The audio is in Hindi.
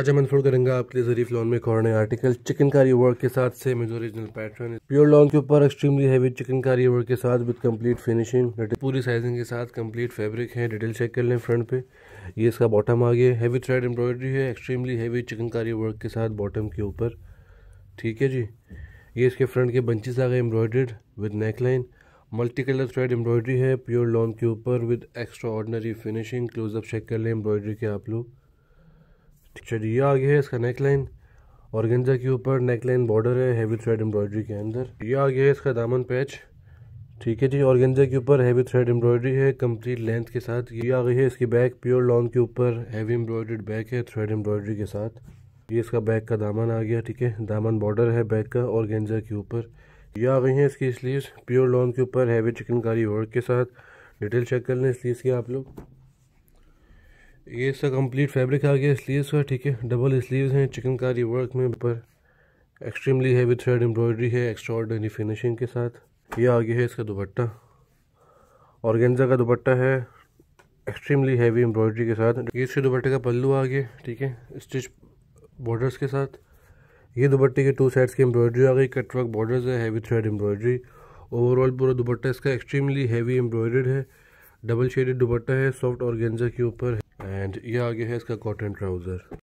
आज हम अनफोल्ड करेंगे आपके लिए जरीफ लॉन में एक और नया आर्टिकल चिकनकारी वर्क के साथ से मिजो ओरिजिनल पैटर्न प्योर लॉन के ऊपर एक्सट्रीमली हैवी चिकनकारी वर्क के साथ विद कंप्लीट फिनिशिंग पूरी साइजिंग के साथ कंप्लीट फैब्रिक है डिटेल चेक कर लें फ्रंट पे ये इसका बॉटम आ गया हैवी थ्रेड एम्ब्रॉयडरी है एक्सट्रीमली हैवी चिकनकारी वर्क के साथ बॉटम के ऊपर ठीक है जी ये इसके फ्रंट के बंचेस आ गए embroidered with neck line multi colour thread embroidery है प्योर लॉन के ऊपर with extraordinary finishing closeup check कर लें एम्ब्रॉयडरी के आप लोग पिक्चर ये आ गया है इसका नेक लाइन गेंजा के ऊपर नेक लाइन बॉर्डर है हैवी थ्रेड एम्ब्रॉयडरी के अंदर ये आ गया है इसका दामन पैच ठीक है जी और गेंजा के ऊपर हैवी थ्रेड एम्ब्रॉयडरी है कंप्लीट लेंथ के साथ ये आ गई है इसकी बैक प्योर लॉन्ग के ऊपर हैवी एम्ब्रॉयडर्ड बैक है थ्रेड एम्ब्रॉयडरी के साथ ये इसका बैक का दामन आ गया ठीक है दामन बॉर्डर है बैक का और गेंजा के ऊपर ये आ गई है इसकी स्लीव्स प्योर लॉन्ग के ऊपर हैवी चिकनकारी वर्क के साथ डिटेल चेक कर लें स्लीव्स की आप लोग ये इसका कंप्लीट फैब्रिक आ गया स्लीव्स का ठीक है डबल स्लीव्स हैं चिकनकारी वर्क में पर एक्सट्रीमली हैवी थ्रेड एम्ब्रॉयडरी है एक्स्ट्रा ऑर्डनरी फिनिशिंग के साथ ये आ गया है इसका दुपट्टा और का दुपट्टा है एक्सट्रीमली हैवी एम्ब्रॉयडरी के साथ ये इसके दुपट्टे का पल्लू आ गया ठीक है स्टिच बॉर्डर्स के साथ ये दुपट्टे के टू साइड्स की एम्ब्रॉयडरी आ गई कटवर्क बॉर्डर्स है हैवी थ्रेड एम्ब्रॉयडरी ओवरऑल पूरा दुपट्टा इसका एक्सट्रीमली हैवी एम्ब्रॉयडर्ड है डबल शेडेड दुपट्टा है सॉफ्ट और के ऊपर एंड ये आ गया है इसका कॉटन ट्राउज़र